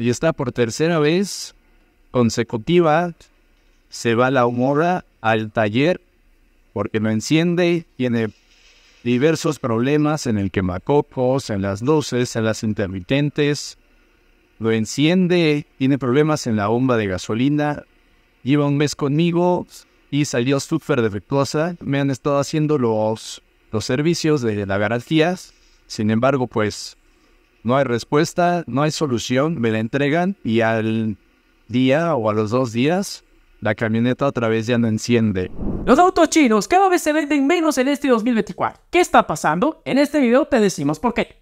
Y está por tercera vez consecutiva, se va la humora al taller porque lo enciende, tiene diversos problemas en el quemacocos, en las luces, en las intermitentes, lo enciende, tiene problemas en la bomba de gasolina, lleva un mes conmigo y salió súper defectuosa, me han estado haciendo los, los servicios de la garantías, sin embargo pues no hay respuesta, no hay solución, me la entregan y al día o a los dos días la camioneta otra vez ya no enciende. Los autos chinos cada vez se venden menos en este 2024. ¿Qué está pasando? En este video te decimos por qué.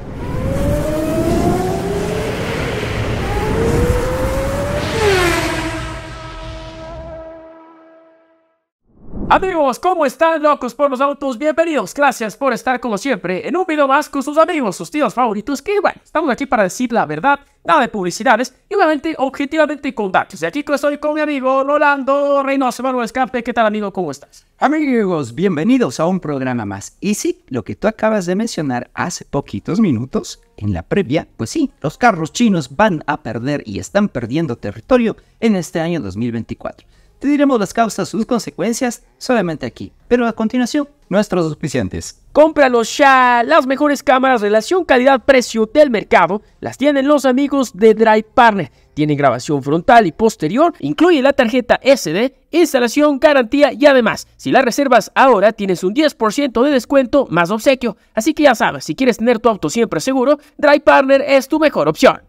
Amigos, ¿cómo están locos por los autos? Bienvenidos, gracias por estar como siempre en un video más con sus amigos, sus tíos favoritos, que bueno, estamos aquí para decir la verdad, nada de publicidades y obviamente objetivamente con datos. Y aquí estoy con mi amigo Rolando Reynoso, Manuel Escape, ¿qué tal amigo? ¿Cómo estás? Amigos, bienvenidos a un programa más. Y sí, lo que tú acabas de mencionar hace poquitos minutos, en la previa, pues sí, los carros chinos van a perder y están perdiendo territorio en este año 2024. Te diremos las causas, sus consecuencias, solamente aquí. Pero a continuación, nuestros auspiciantes. Cómpralos ya. Las mejores cámaras, relación calidad-precio del mercado, las tienen los amigos de Drive Partner. Tiene grabación frontal y posterior, incluye la tarjeta SD, instalación, garantía y además, si la reservas ahora, tienes un 10% de descuento más obsequio. Así que ya sabes, si quieres tener tu auto siempre seguro, Drive Partner es tu mejor opción.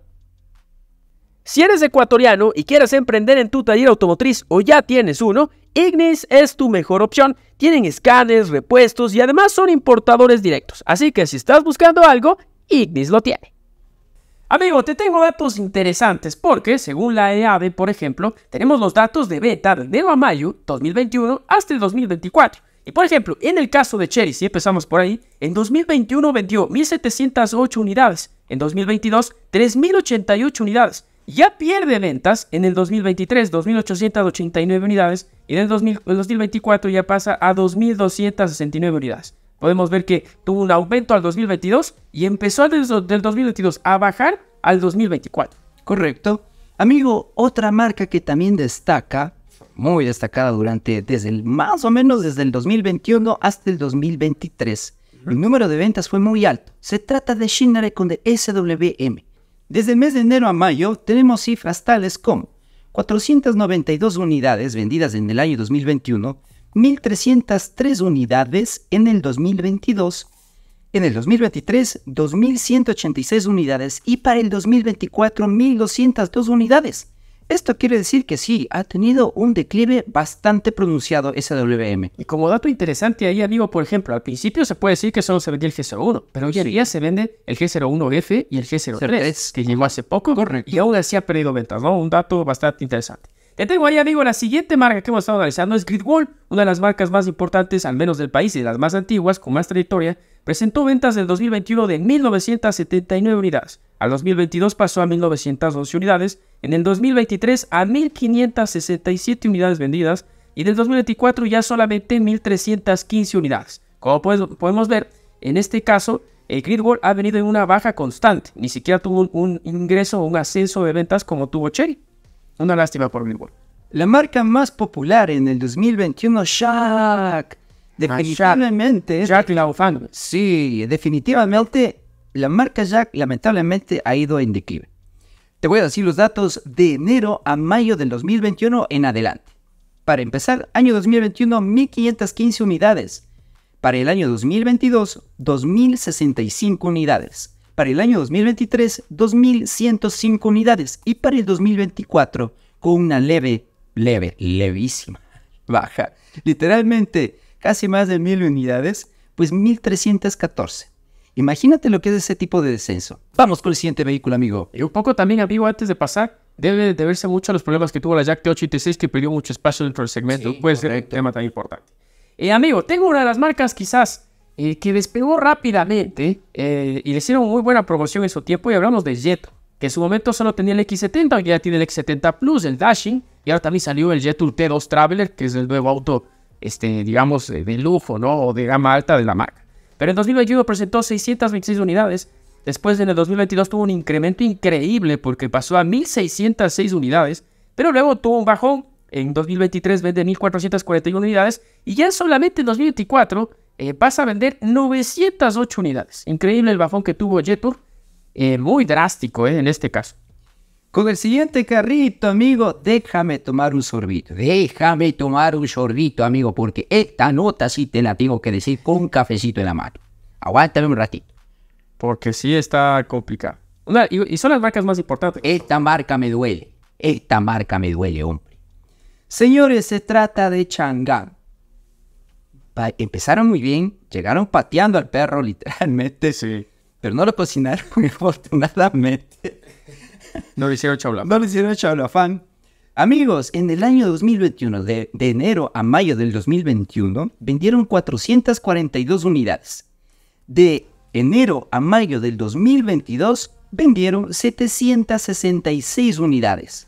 Si eres ecuatoriano y quieres emprender en tu taller automotriz o ya tienes uno, Ignis es tu mejor opción. Tienen escáneres, repuestos y además son importadores directos. Así que si estás buscando algo, Ignis lo tiene. Amigo, te tengo datos interesantes porque, según la EAD, por ejemplo, tenemos los datos de beta de enero a mayo 2021 hasta el 2024. Y por ejemplo, en el caso de Chery, si empezamos por ahí, en 2021 vendió 1.708 unidades, en 2022 3.088 unidades, ya pierde ventas en el 2023, 2.889 unidades, y en el, 2024 ya pasa a 2.269 unidades. Podemos ver que tuvo un aumento al 2022 y empezó desde del 2022 a bajar al 2024. Correcto. Amigo, otra marca que también destaca, muy destacada durante desde el, más o menos desde el 2021 hasta el 2023. El número de ventas fue muy alto. Se trata de Shinare con de SWM. Desde el mes de enero a mayo tenemos cifras tales como 492 unidades vendidas en el año 2021, 1.303 unidades en el 2022, en el 2023 2.186 unidades y para el 2024 1.202 unidades. Esto quiere decir que sí, ha tenido un declive bastante pronunciado SWM. Y como dato interesante ahí, amigo, por ejemplo, al principio se puede decir que solo se vendía el G01, pero hoy en día se vende el G01F y el G03, que llegó hace poco y aún así ha perdido ventas, ¿no? Un dato bastante interesante. Te tengo ahí, amigo, la siguiente marca que hemos estado analizando es Gridwall, una de las marcas más importantes, al menos del país, y de las más antiguas, con más trayectoria, presentó ventas del 2021 de 1.979 unidades, al 2022 pasó a 1.912 unidades, en el 2023 a 1.567 unidades vendidas y del 2024 ya solamente 1.315 unidades. Como podemos ver, en este caso, el Gridwall ha venido en una baja constante, ni siquiera tuvo un, ingreso o un ascenso de ventas como tuvo Cherry. Una lástima por Gridwall. La marca más popular en el 2021, ah, Shaq. Definitivamente. Shaq, Shaq Sí, definitivamente la marca Jack lamentablemente ha ido en declive. Te voy a decir los datos de enero a mayo del 2021 en adelante. Para empezar, año 2021, 1.515 unidades. Para el año 2022, 2.065 unidades. Para el año 2023, 2.105 unidades. Y para el 2024, con una leve, leve, levísima baja. Literalmente, casi más de 1.000 unidades, pues 1.314. Imagínate lo que es ese tipo de descenso. Vamos con el siguiente vehículo, amigo. Y un poco también, amigo, antes de pasar, debe verse mucho a los problemas que tuvo la Jack T86 que perdió mucho espacio dentro del segmento. Sí, Puede un tema tan importante. Eh, amigo, tengo una de las marcas quizás eh, que despegó rápidamente eh, y le hicieron muy buena promoción en su tiempo y hablamos de Jet, que en su momento solo tenía el X70, aunque ya tiene el X70 Plus, el Dashing, y ahora también salió el Jet T2 Traveler, que es el nuevo auto, este, digamos, eh, de lujo, ¿no? O de gama alta de la marca. Pero en 2021 presentó 626 unidades. Después en el 2022 tuvo un incremento increíble porque pasó a 1.606 unidades. Pero luego tuvo un bajón. En 2023 vende 1.441 unidades. Y ya solamente en 2024 eh, pasa a vender 908 unidades. Increíble el bajón que tuvo Jetur. Eh, muy drástico eh, en este caso. Con el siguiente carrito, amigo, déjame tomar un sorbito. Déjame tomar un sorbito, amigo, porque esta nota sí te la tengo que decir con un cafecito en la mano. Aguántame un ratito. Porque sí está complicado. y, son las marcas más importantes. Esta marca me duele. Esta marca me duele, hombre. Señores, se trata de Chang'an. Empezaron muy bien, llegaron pateando al perro literalmente. Sí. Pero no lo cocinaron, afortunadamente. No lo hicieron chablafán. No lo hicieron fan. Amigos, en el año 2021, de, de, enero a mayo del 2021, vendieron 442 unidades. De enero a mayo del 2022, vendieron 766 unidades.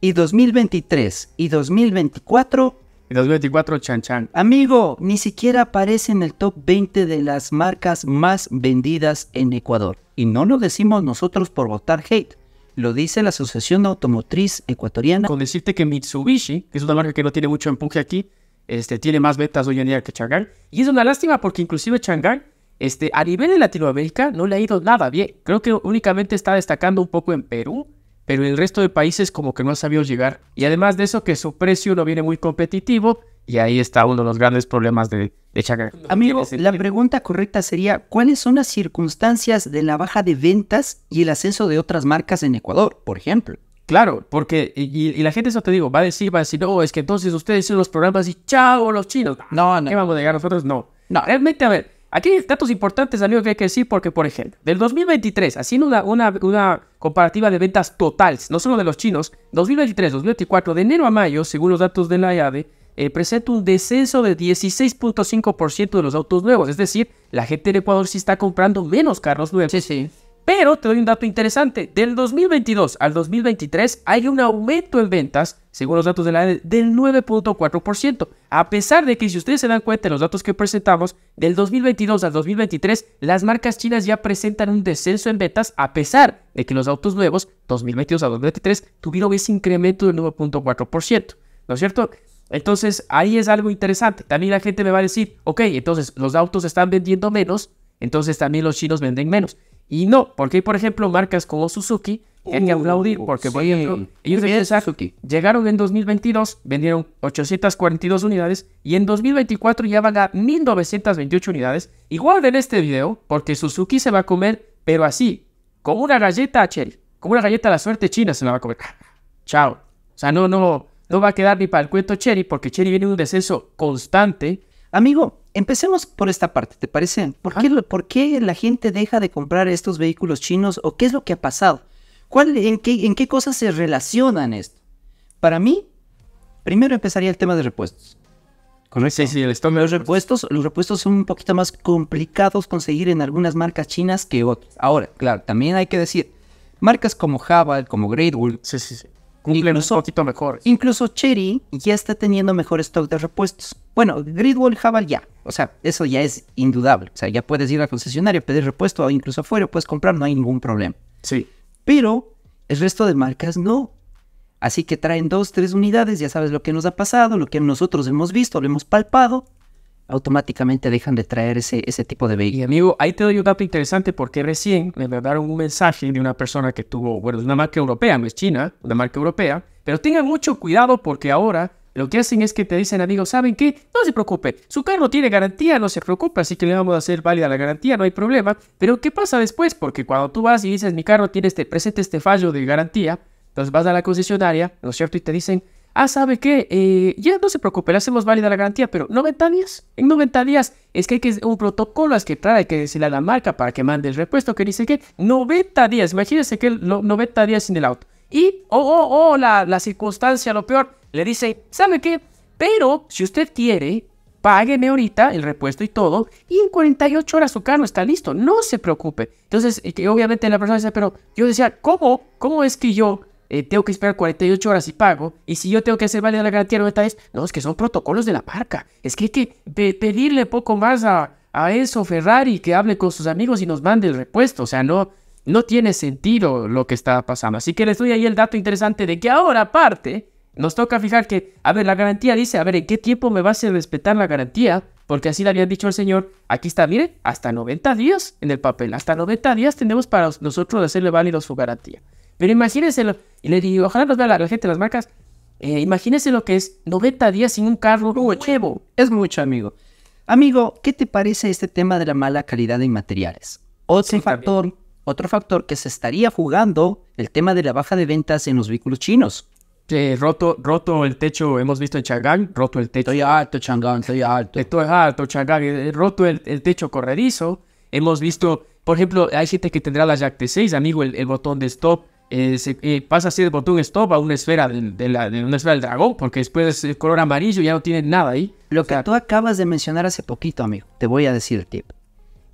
Y 2023 y 2024... Y 2024, chan chan. Amigo, ni siquiera aparece en el top 20 de las marcas más vendidas en Ecuador. Y no lo decimos nosotros por votar hate lo dice la Asociación Automotriz Ecuatoriana. Con decirte que Mitsubishi, que es una marca que no tiene mucho empuje aquí, este, tiene más ventas hoy en día que Changan. Y es una lástima porque inclusive Changan, este, a nivel de Latinoamérica, no le ha ido nada bien. Creo que únicamente está destacando un poco en Perú, pero en el resto de países como que no ha sabido llegar. Y además de eso que su precio no viene muy competitivo, y ahí está uno de los grandes problemas de, de Amigos, la pregunta correcta sería, ¿cuáles son las circunstancias de la baja de ventas y el ascenso de otras marcas en Ecuador, por ejemplo? Claro, porque, y, la gente eso te digo, va a decir, va a decir, no, es que entonces ustedes son los programas y chao los chinos. No, no. ¿Qué vamos a llegar nosotros? No. No, realmente, a ver, aquí hay datos importantes, amigo, que hay que decir, porque, por ejemplo, del 2023, haciendo una, una, una comparativa de ventas totales, no solo de los chinos, 2023, 2024, de enero a mayo, según los datos de la IADE, eh, presenta un descenso de 16.5% de los autos nuevos. Es decir, la gente en Ecuador sí está comprando menos carros nuevos. Sí, sí. Pero te doy un dato interesante. Del 2022 al 2023 hay un aumento en ventas, según los datos de la e del 9.4%. A pesar de que, si ustedes se dan cuenta en los datos que presentamos, del 2022 al 2023, las marcas chinas ya presentan un descenso en ventas, a pesar de que los autos nuevos, 2022 a 2023, tuvieron ese incremento del 9.4%. ¿No es cierto? Entonces ahí es algo interesante. También la gente me va a decir, ok, entonces los autos están vendiendo menos, entonces también los chinos venden menos. Y no, porque hay, por ejemplo, marcas como Suzuki que hay que uh, aplaudir, porque sí. por ellos llegaron en 2022, vendieron 842 unidades y en 2024 ya van a 1928 unidades. Igual en este video, porque Suzuki se va a comer, pero así, como una galleta Cherry, como una galleta de la suerte china se la va a comer. Chao. O sea, no, no, no va a quedar ni para el cuento Cherry, porque Cherry viene en un descenso constante. Amigo, empecemos por esta parte, ¿te parece? Ah. ¿Por, qué, la gente deja de comprar estos vehículos chinos o qué es lo que ha pasado? en, qué, cosas se relacionan esto? Para mí, primero empezaría el tema de repuestos. Sí, sí, el estómago. Los repuestos, los repuestos son un poquito más complicados conseguir en algunas marcas chinas que otras. Ahora, claro, también hay que decir, marcas como Haval, como Great Wall, sí, sí, sí cumplen incluso, un poquito mejor. Incluso Cherry ya está teniendo mejor stock de repuestos. Bueno, Gridwall Haval, ya. O sea, eso ya es indudable. O sea, ya puedes ir al concesionario, pedir repuesto, o incluso afuera puedes comprar, no hay ningún problema. Sí. Pero el resto de marcas no. Así que traen dos, tres unidades, ya sabes lo que nos ha pasado, lo que nosotros hemos visto, lo hemos palpado, automáticamente dejan de traer ese, tipo de vehículos. Y amigo, ahí te doy un dato interesante porque recién me mandaron un mensaje de una persona que tuvo, bueno, es una marca europea, no es China, una marca europea, pero tengan mucho cuidado porque ahora lo que hacen es que te dicen, amigo, ¿saben qué? No se preocupe, su carro tiene garantía, no se preocupe, así que le vamos a hacer válida la garantía, no hay problema. Pero ¿qué pasa después? Porque cuando tú vas y dices, mi carro tiene este, presente este fallo de garantía, entonces vas a la concesionaria, ¿no es cierto? Y te dicen, ah, ¿sabe qué? Eh, ya no se preocupe, le hacemos válida la garantía, pero 90 días. En 90 días es que hay que un protocolo es que trae, hay que decirle a la marca para que mande el repuesto, que dice que 90 días, imagínense que 90 días sin el auto. Y, oh, oh, oh, la, circunstancia, lo peor, le dice, ¿sabe qué? Pero si usted quiere, págueme ahorita el repuesto y todo, y en 48 horas su carro está listo, no se preocupe. Entonces, eh, obviamente la persona dice, pero yo decía, ¿cómo? ¿Cómo es que yo eh, tengo que esperar 48 horas y pago. Y si yo tengo que hacer válida la garantía 90 días, no, es que son protocolos de la marca. Es que hay que pedirle poco más a, a eso Ferrari que hable con sus amigos y nos mande el repuesto. O sea, no, no tiene sentido lo que está pasando. Así que les doy ahí el dato interesante de que ahora, aparte, nos toca fijar que, a ver, la garantía dice, a ver, ¿en qué tiempo me va a hacer respetar la garantía? Porque así le había dicho el señor, aquí está, mire, hasta 90 días en el papel, hasta 90 días tenemos para nosotros hacerle válido su garantía. Pero imagínenselo, y le digo, ojalá nos vea la, gente las marcas, eh, imagínense lo que es 90 días sin un carro nuevo. Es mucho, amigo. Amigo, ¿qué te parece este tema de la mala calidad de materiales? Otro factor, otro factor que se estaría jugando el tema de la baja de ventas en los vehículos chinos. se roto, roto el techo, hemos visto en Chang'an, roto el techo. Estoy alto, Chang'an, estoy alto. Estoy alto, Chang'an, eh, roto el, techo corredizo. Hemos visto, por ejemplo, hay gente que tendrá la Jack T6, amigo, el, el botón de stop eh, eh, pasa así de botón stop a una esfera, de, una esfera del dragón, porque después el eh, color amarillo ya no tiene nada ahí. Lo que tú acabas de mencionar hace poquito, amigo, te voy a decir el tip.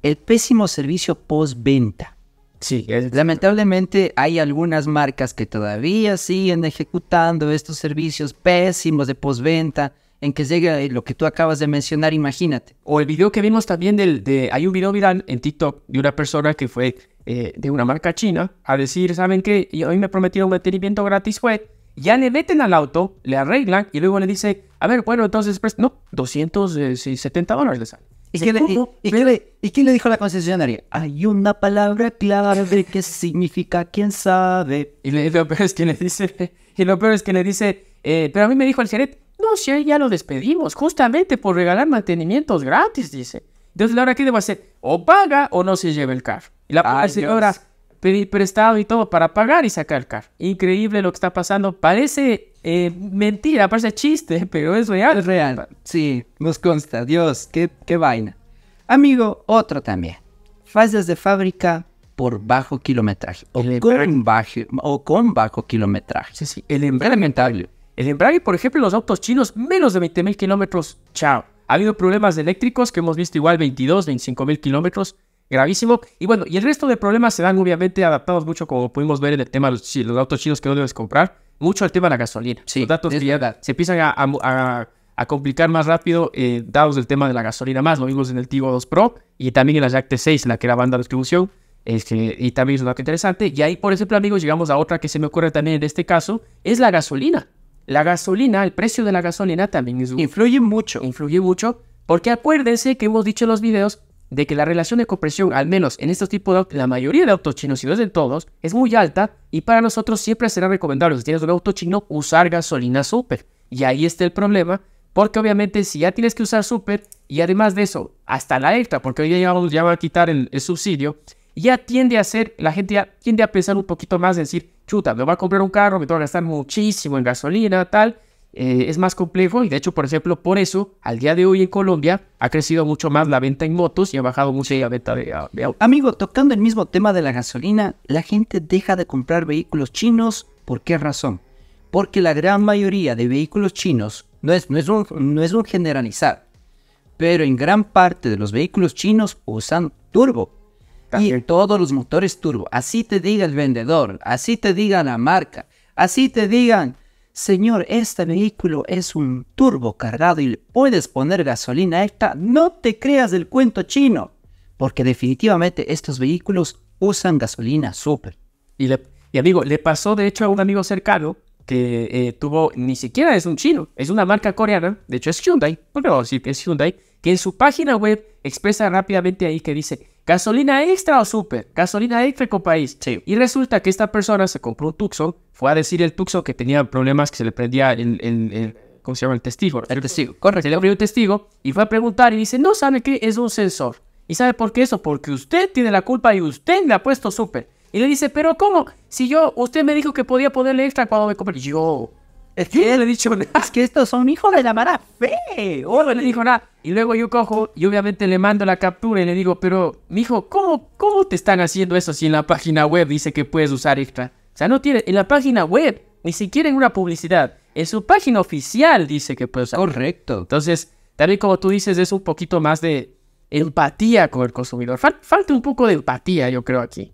El pésimo servicio postventa. Sí, lamentablemente hay algunas marcas que todavía siguen ejecutando estos servicios pésimos de postventa en que llegue eh, lo que tú acabas de mencionar, imagínate. O el video que vimos también del, de, hay un video viral en TikTok de una persona que fue eh, de una marca china a decir, ¿saben qué? Y hoy me prometieron detenimiento gratis, fue, ya le meten al auto, le arreglan y luego le dice, a ver, bueno, entonces, pues, no, 270 eh, dólares le sale. ¿Y, qué le, y, a dijo la concesionaria? Hay una palabra clave que significa quién sabe. Y, le, lo peor es que le dice, y lo peor es que le dice, pero a mí me dijo el gerente. No, si ya lo despedimos, justamente por regalar mantenimientos gratis, dice. Entonces, ¿la hora qué debo hacer? O paga o no se lleva el carro. Y la Ay, señora pedir prestado y todo para pagar y sacar el carro. Increíble lo que está pasando. Parece eh, mentira, parece chiste, pero es real. Es real. Sí, nos consta. Dios, qué, vaina. Amigo, otro también. Fases de fábrica por bajo kilometraje. O, con, bajo, o con bajo kilometraje. Sí, sí. El lamentable. El embrague, por ejemplo, los autos chinos, menos de 20.000 kilómetros, chao. Ha habido problemas eléctricos que hemos visto igual 22, 25.000 kilómetros, gravísimo. Y bueno, y el resto de problemas se dan obviamente adaptados mucho, como pudimos ver en el tema de los, autos chinos que no debes comprar, mucho el tema de la gasolina. Sí, los datos que se empiezan a, complicar más rápido, eh, dados del tema de la gasolina más. Lo vimos en el Tigo 2 Pro y también en la Jack T6, la que era banda de distribución. y también es un dato interesante. Y ahí, por ejemplo, amigos, llegamos a otra que se me ocurre también en este caso, es la gasolina. La gasolina, el precio de la gasolina también influye mucho. Influye mucho, porque acuérdense que hemos dicho en los videos de que la relación de compresión, al menos en estos tipos de autos, la mayoría de autos chinos y no es de todos, es muy alta y para nosotros siempre será recomendable, si tienes un auto chino, usar gasolina super. Y ahí está el problema, porque obviamente si ya tienes que usar super y además de eso, hasta la extra, porque hoy ya ya va a quitar el subsidio, ya tiende a ser, la gente ya tiende a pensar un poquito más, de decir, chuta, me voy a comprar un carro, me tengo que gastar muchísimo en gasolina, tal. Eh, es más complejo y de hecho, por ejemplo, por eso, al día de hoy en Colombia ha crecido mucho más la venta en motos y ha bajado mucho la venta ah, de, autos. Amigo, tocando el mismo tema de la gasolina, la gente deja de comprar vehículos chinos, ¿por qué razón? Porque la gran mayoría de vehículos chinos, no es, no es, un, no es un generalizar, pero en gran parte de los vehículos chinos usan turbo y todos los motores turbo, así te diga el vendedor, así te diga la marca, así te digan, señor, este vehículo es un turbo cargado y le puedes poner gasolina esta no te creas del cuento chino, porque definitivamente estos vehículos usan gasolina súper. Y, y amigo, le pasó de hecho a un amigo cercano que eh, tuvo, ni siquiera es un chino, es una marca coreana, de hecho es Hyundai, decir sí, es Hyundai, que en su página web expresa rápidamente ahí que dice, Gasolina extra o super, gasolina extra país. Sí. Y resulta que esta persona se compró un tuxo. fue a decir el tuxo que tenía problemas que se le prendía el, el, el ¿cómo se llama? El testigo. El testigo, correcto. Se le abrió un testigo y fue a preguntar y dice, no sabe qué, es un sensor. ¿Y sabe por qué eso? Porque usted tiene la culpa y usted le ha puesto super. Y le dice, pero ¿cómo? Si yo, usted me dijo que podía ponerle extra cuando me compré. Yo, es que le he dicho nada. Es que estos son hijos de la mala fe. Oh, le dijo nada. Y luego yo cojo y obviamente le mando la captura y le digo, pero, mijo, ¿cómo, ¿cómo te están haciendo eso si en la página web dice que puedes usar extra? O sea, no tiene. En la página web, ni siquiera en una publicidad. En su página oficial dice que puedes usar. Correcto. Entonces, tal y como tú dices, es un poquito más de empatía con el consumidor. falta un poco de empatía, yo creo, aquí.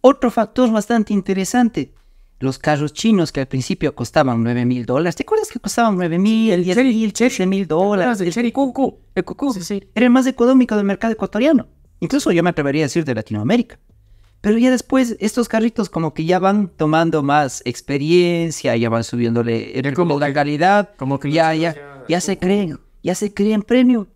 Otro factor bastante interesante los carros chinos que al principio costaban 9 mil dólares. ¿Te acuerdas que costaban 9 mil, 10 mil, 13 mil dólares? El Chery Cucu. El Cucu. Sí, sí. Era el más económico del mercado ecuatoriano. Incluso yo me atrevería a decir de Latinoamérica. Pero ya después, estos carritos como que ya van tomando más experiencia, ya van subiéndole el como la calidad. ya, ya, ya, se creen, ya se creen premio.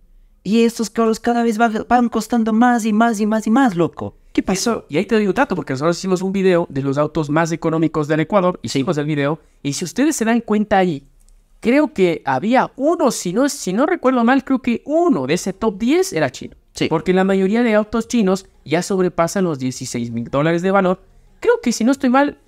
Y estos carros cada vez van costando más y más y más y más, loco pasó, y ahí te doy un dato, porque nosotros hicimos un video de los autos más económicos del Ecuador, y seguimos el video, y si ustedes se dan cuenta ahí, creo que había uno, si no, si no recuerdo mal, creo que uno de ese top 10 era chino. Porque la mayoría de autos chinos ya sobrepasan los 16 mil dólares de valor. Creo que si no estoy mal,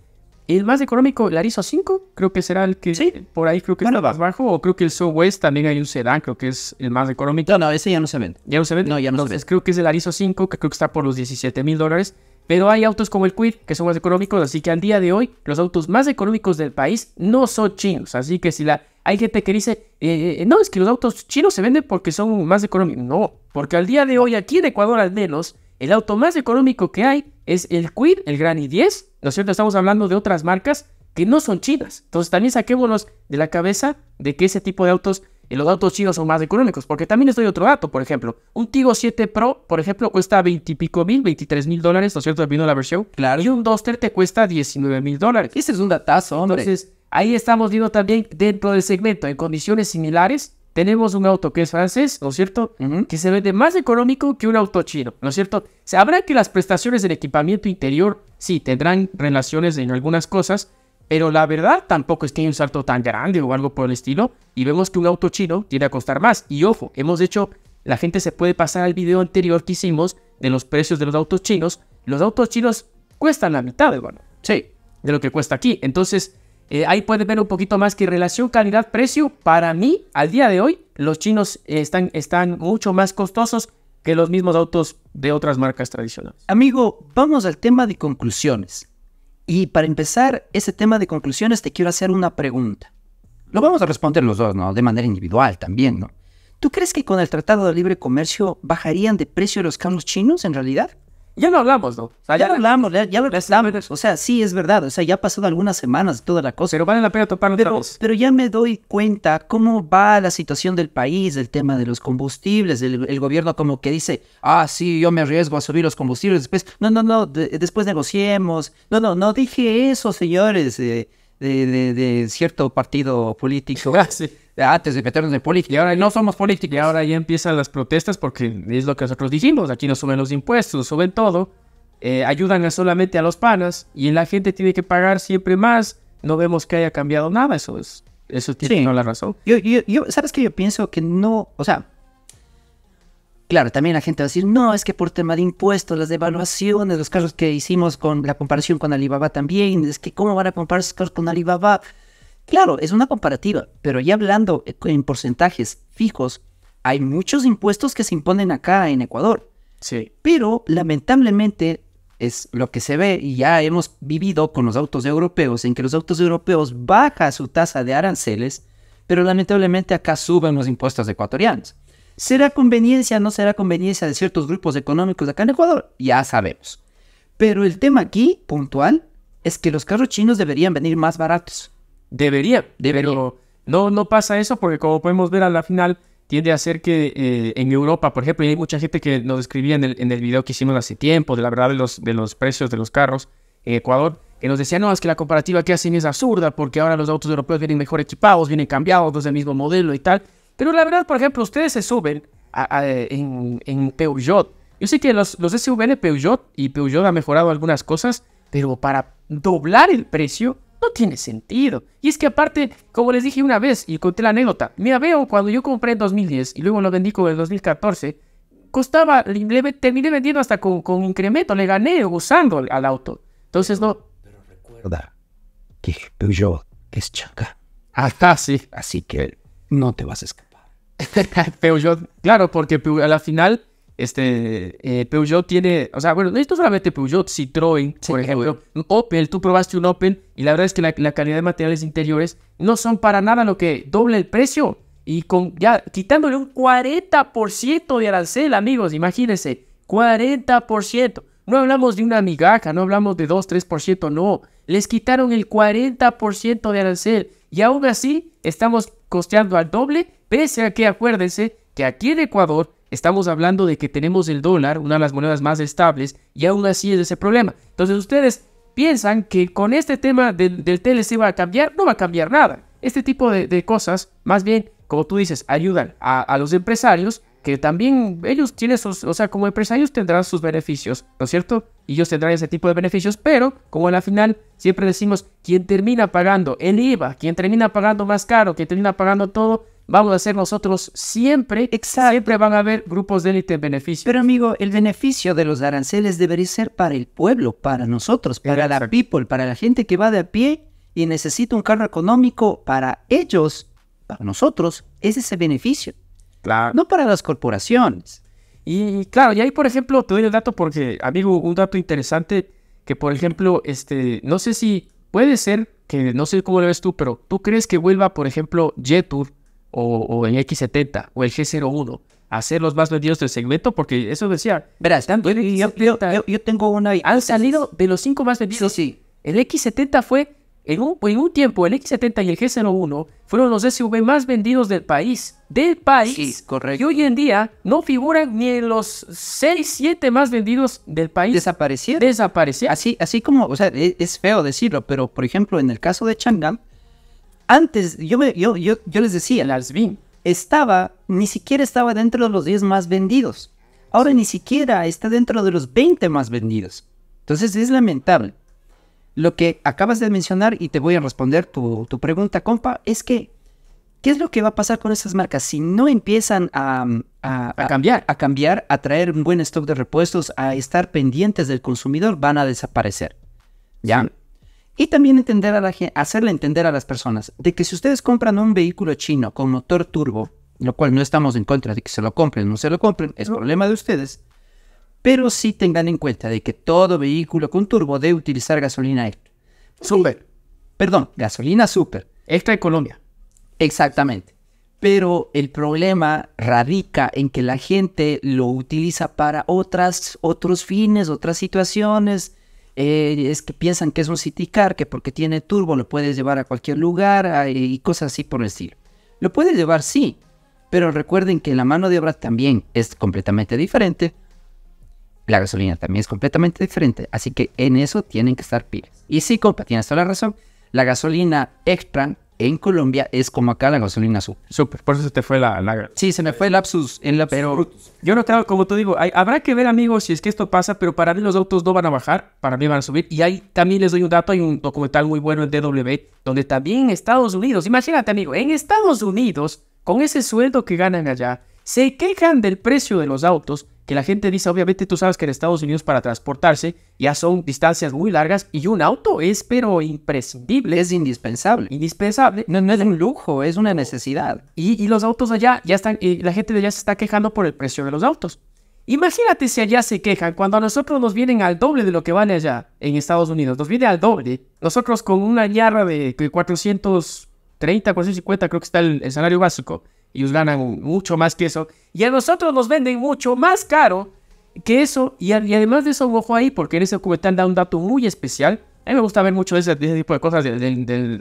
el más económico, el Arizo 5, creo que será el que sí. por ahí creo que es el más bajo. O creo que el Southwest también hay un sedán, creo que es el más económico. No, no, ese ya no se vende. ¿Ya no se vende? No, ya no se vende. creo que es el Arizo 5, que creo que está por los 17 mil dólares. Pero hay autos como el Quid que son más económicos, así que al día de hoy los autos más económicos del país no son chinos. Así que si la, hay gente que dice, eh, eh, no, es que los autos chinos se venden porque son más económicos. No, porque al día de hoy aquí en Ecuador al menos, el auto más económico que hay es el Quid, el Granny 10, ¿no es cierto? Estamos hablando de otras marcas que no son chinas. Entonces también saquémonos de la cabeza de que ese tipo de autos, eh, los autos chinos son más económicos, porque también les doy otro dato, por ejemplo, un Tigo 7 Pro, por ejemplo, cuesta 20 pico mil, 23 mil dólares, ¿no es cierto? Dependiendo la versión. Claro. Y un Duster te cuesta 19 mil dólares. Ese es un datazo, hombre. Entonces, ahí estamos viendo también dentro del segmento, en condiciones similares, tenemos un auto que es francés, ¿no es cierto? Que se vende más económico que un auto chino, ¿no es cierto? Sabrá que las prestaciones del equipamiento interior sí tendrán relaciones en algunas cosas, pero la verdad tampoco es que haya un salto tan grande o algo por el estilo. Y vemos que un auto chino tiene a costar más. Y ojo, hemos hecho, la gente se puede pasar al video anterior que hicimos de los precios de los autos chinos. Los autos chinos cuestan la mitad, bueno, sí, de lo que cuesta aquí. Entonces, eh, ahí puedes ver un poquito más que relación calidad-precio, para mí, al día de hoy, los chinos eh, están, están mucho más costosos que los mismos autos de otras marcas tradicionales. Amigo, vamos al tema de conclusiones. Y para empezar ese tema de conclusiones, te quiero hacer una pregunta. Lo vamos a responder los dos, ¿no? De manera individual también, ¿no? ¿Tú crees que con el Tratado de Libre Comercio bajarían de precio los carros chinos en realidad? ya no hablamos, ¿no? ya, hablamos, ya, lo hablamos. O sea, sí, es verdad. O sea, ya ha pasado algunas semanas toda la cosa. Pero vale la pena toparnos pero, pero ya me doy cuenta cómo va la situación del país, el tema de los combustibles. El, gobierno como que dice, ah, sí, yo me arriesgo a subir los combustibles. Después, no, no, no, después negociemos. No, no, no dije eso, señores. de, cierto partido político. Ah, Ah, antes de meternos en política, y ahora no somos políticos. Y ahora ya empiezan las protestas porque es lo que nosotros dijimos, aquí no suben los impuestos, suben todo, eh, ayudan solamente a los panas y la gente tiene que pagar siempre más, no vemos que haya cambiado nada, eso es, eso tiene la razón. ¿sabes qué? Yo pienso que no, o sea, claro, también la gente va a decir, no, es que por tema de impuestos, las devaluaciones, los casos que hicimos con la comparación con Alibaba también, es que cómo van a comprar esos casos con Alibaba, Claro, es una comparativa, pero ya hablando eh, en porcentajes fijos, hay muchos impuestos que se imponen acá en Ecuador. Sí. Pero lamentablemente es lo que se ve y ya hemos vivido con los autos europeos, en que los autos europeos bajan su tasa de aranceles, pero lamentablemente acá suben los impuestos ecuatorianos. ¿Será conveniencia o no será conveniencia de ciertos grupos económicos acá en Ecuador? Ya sabemos. Pero el tema aquí, puntual, es que los carros chinos deberían venir más baratos. Debería, debería. Pero no, no pasa eso porque como podemos ver a la final tiende a ser que eh, en Europa, por ejemplo, hay mucha gente que nos escribía en el, en video que hicimos hace tiempo, de la verdad de los, de los precios de los carros en Ecuador, que nos decía, no, es que la comparativa que hacen es absurda porque ahora los autos europeos vienen mejor equipados, vienen cambiados, es el mismo modelo y tal. Pero la verdad, por ejemplo, ustedes se suben en, en, Peugeot. Yo sé que los, los SUV de Peugeot y Peugeot ha mejorado algunas cosas, pero para doblar el precio no tiene sentido. Y es que aparte, como les dije una vez y conté la anécdota, me veo cuando yo compré en 2010 y luego lo vendí con el 2014, costaba, terminé vendiendo hasta con, con incremento, le gané usando al auto. Entonces no... Pero recuerda que Peugeot es chaca. hasta sí. Así que no te vas a escapar. Peugeot, claro, porque pues, a la final este, eh, Peugeot tiene, o sea, bueno, no solamente Peugeot, Citroën, por ejemplo, Opel, tú probaste un Opel y la verdad es que la, la, calidad de materiales interiores no son para nada lo que doble el precio y con ya quitándole un 40% de arancel, amigos, imagínense, 40%. No hablamos de una migaja, no hablamos de 2, 3%, no. Les quitaron el 40% de arancel y aún así estamos costeando al doble, pese a que acuérdense que aquí en Ecuador Estamos hablando de que tenemos el dólar, una de las monedas más estables, y aún así es ese problema. Entonces ustedes piensan que con este tema del, del TLC va a cambiar, no va a cambiar nada. Este tipo de, cosas, más bien, como tú dices, ayudan a, los empresarios que también ellos tienen sus, o sea, como empresarios tendrán sus beneficios, ¿no es cierto? Y ellos tendrán ese tipo de beneficios, pero como en la final siempre decimos, quien termina pagando el IVA, quien termina pagando más caro, quien termina pagando todo, vamos a ser nosotros siempre. Siempre van a haber grupos de élite en beneficio. Pero amigo, el beneficio de los aranceles debería ser para el pueblo, para nosotros, para la people, para la gente que va de a pie y necesita un carro económico para ellos, para nosotros, es ese beneficio. Claro. No para las corporaciones. Y, claro, y ahí por ejemplo te doy el dato porque, amigo, un dato interesante que por ejemplo, este, no sé si puede ser que, no sé cómo lo ves tú, pero tú crees que vuelva, por ejemplo, Jetur o, o el X70 o el G01 hacer los más vendidos del segmento, porque eso decía. Verás, tanto, yo, tengo una. Han salido de los cinco más vendidos. Sí, sí. El X70 fue, en un, en un tiempo, el X70 y el G01 fueron los SUV más vendidos del país. Del país. Sí, correcto. Y hoy en día no figuran ni en los 6, 7 más vendidos del país. Desaparecieron. Desaparecieron. Así, así como, o sea, es, es feo decirlo, pero por ejemplo, en el caso de Chang'an, antes, yo, les decía, Lars estaba, ni siquiera estaba dentro de los 10 más vendidos. Ahora ni siquiera está dentro de los 20 más vendidos. Entonces es lamentable. Lo que acabas de mencionar, y te voy a responder tu, pregunta, compa, es que, ¿qué es lo que va a pasar con esas marcas si no empiezan a, cambiar? A cambiar, a traer un buen stock de repuestos, a estar pendientes del consumidor, van a desaparecer. Ya. Y también entender a hacerle entender a las personas de que si ustedes compran un vehículo chino con motor turbo, lo cual no estamos en contra de que se lo compren, no se lo compren, es problema de ustedes, pero sí tengan en cuenta de que todo vehículo con turbo debe utilizar gasolina extra. Super. Perdón, gasolina super. Extra de Colombia. Exactamente. Pero el problema radica en que la gente lo utiliza para otras, otros fines, otras situaciones eh, es que piensan que es un city car, que porque tiene turbo lo puedes llevar a cualquier lugar ah, y cosas así por el estilo. Lo puedes llevar, sí, pero recuerden que la mano de obra también es completamente diferente. La gasolina también es completamente diferente, así que en eso tienen que estar pilas. Y sí, compa, tienes toda la razón. La gasolina extra en Colombia es como acá la gasolina azul. Súper, por eso se te fue la, la... Sí, se me fue el lapsus. En la... Pero yo no tengo, como te digo, habrá que ver, amigos, si es que esto pasa, pero para mí los autos no van a bajar, para mí van a subir. Y ahí también les doy un dato, hay un documental muy bueno en DW, donde también en Estados Unidos, imagínate, amigo, en Estados Unidos, con ese sueldo que ganan allá, se quejan del precio de los autos, que la gente dice, obviamente tú sabes que en Estados Unidos para transportarse ya son distancias muy largas y un auto es pero imprescindible. Es indispensable. Indispensable. No, es un lujo, es una necesidad. Y, los autos allá ya están, y la gente de allá se está quejando por el precio de los autos. Imagínate si allá se quejan cuando a nosotros nos vienen al doble de lo que vale allá en Estados Unidos. Nos viene al doble. Nosotros con una ñarra de 430, 450 creo que está el, el salario básico. Y Ellos ganan mucho más que eso. Y a nosotros nos venden mucho más caro que eso. Y, además de eso, ojo ahí, porque en ese documental da un dato muy especial. A mí me gusta ver mucho ese, tipo de cosas de,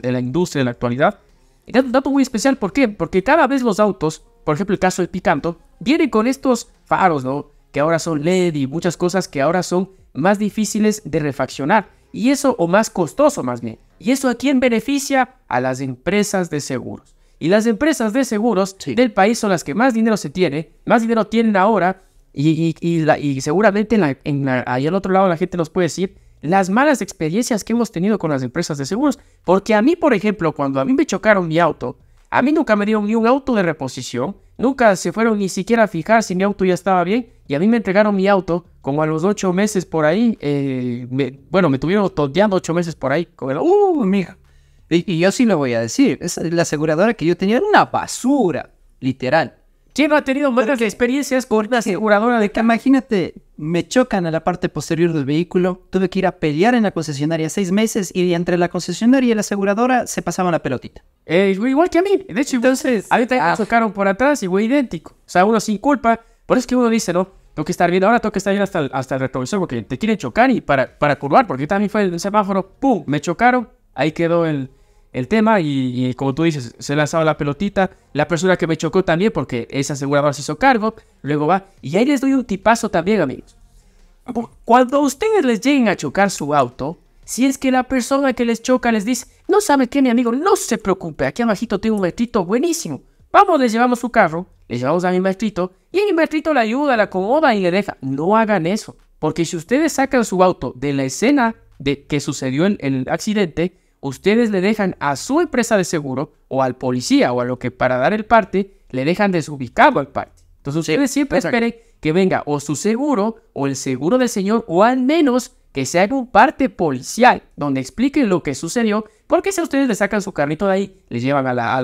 la industria de la actualidad. Y da un dato muy especial, ¿por qué? Porque cada vez los autos, por ejemplo el caso del Picanto, vienen con estos faros, ¿no? Que ahora son LED y muchas cosas que ahora son más difíciles de refaccionar. Y eso, o más costoso más bien. ¿Y eso a quién beneficia? A las empresas de seguros. Y las empresas de seguros del país son las que más dinero se tiene, más dinero tienen ahora, y, seguramente en la, ahí al otro lado la gente nos puede decir las malas experiencias que hemos tenido con las empresas de seguros. Porque a mí, por ejemplo, cuando a mí me chocaron mi auto, a mí nunca me dieron ni un auto de reposición, nunca se fueron ni siquiera a fijar si mi auto ya estaba bien, y a mí me entregaron mi auto como a los ocho meses por ahí, eh, bueno, me tuvieron toteando ocho meses por ahí, ¡uh, mija! Y, yo sí lo voy a decir. Esa es la aseguradora que yo tenía era una basura, literal. ¿Quién no ha tenido malas experiencias con una aseguradora de Imagínate, me chocan a la parte posterior del vehículo, tuve que ir a pelear en la concesionaria seis meses y entre la concesionaria y la aseguradora se pasaba la pelotita. Eh, igual que a mí, de hecho, entonces, a mí también me ah. chocaron por atrás y güey, idéntico. O sea, uno sin culpa, por eso es que uno dice, ¿no? Tengo que estar bien, ahora tengo que estar bien hasta el, hasta el retrovisor porque te quieren chocar y para, para curvar, porque también fue el semáforo, ¡pum! Me chocaron, ahí quedó el, el tema y, como tú dices, se lanzaba la pelotita, la persona que me chocó también porque esa aseguradora se hizo cargo, luego va, y ahí les doy un tipazo también amigos. Cuando ustedes les lleguen a chocar su auto, si es que la persona que les choca les dice, no sabe qué mi amigo, no se preocupe, aquí abajito tengo un metrito buenísimo, vamos, les llevamos su carro, les llevamos a mi maestrito, y el maestrito la ayuda, la acomoda y le deja. No hagan eso, porque si ustedes sacan su auto de la escena de que sucedió en el accidente, ustedes le dejan a su empresa de seguro o al policía o a lo que para dar el parte, le dejan desubicado al parte. Entonces ustedes siempre esperen que venga o su seguro o el seguro del señor o al menos que sea haga un parte policial donde expliquen lo que sucedió, porque si a ustedes le sacan su carrito de ahí, le llevan a la,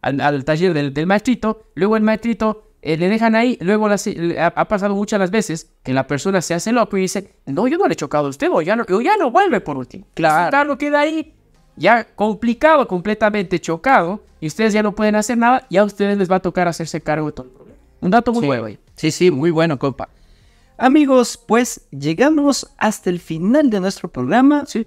al, taller del maestrito, luego el maestrito eh, le dejan ahí. Luego eh, ha, pasado muchas las veces que la persona se hace loco y dice, no, yo no le he chocado a usted, o ya no, ya no vuelve por último. Claro. Claro, queda ahí ya complicado, completamente chocado, y ustedes ya no pueden hacer nada, ya a ustedes les va a tocar hacerse cargo de todo el problema. Un dato muy bueno. Sí, sí, muy bueno, compa. Amigos, pues llegamos hasta el final de nuestro programa. Sí.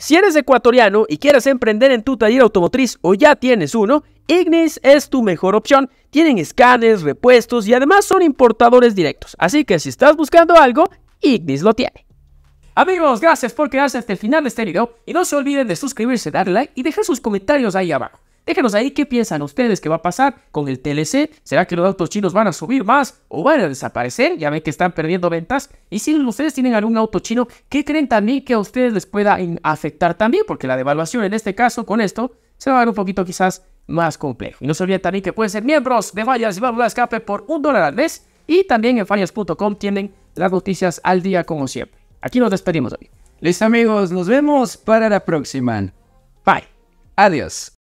Si eres ecuatoriano y quieres emprender en tu taller automotriz o ya tienes uno, Ignis es tu mejor opción. Tienen escáneres, repuestos y además son importadores directos. Así que si estás buscando algo, Ignis lo tiene. Amigos, gracias por quedarse hasta el final de este video y no se olviden de suscribirse, darle like y dejar sus comentarios ahí abajo. Déjenos ahí qué piensan ustedes que va a pasar con el TLC. ¿Será que los autos chinos van a subir más o van a desaparecer? Ya ven que están perdiendo ventas. Y si ustedes tienen algún auto chino, ¿qué creen también que a ustedes les pueda afectar también? Porque la devaluación en este caso con esto se va a ver un poquito quizás más complejo. Y no se olviden también que pueden ser miembros de Fallas y Válvula Escape por un dólar al mes. Y también en fallas.com tienen las noticias al día como siempre. Aquí nos despedimos, hoy. Listo amigos, nos vemos para la próxima. Bye. Adiós.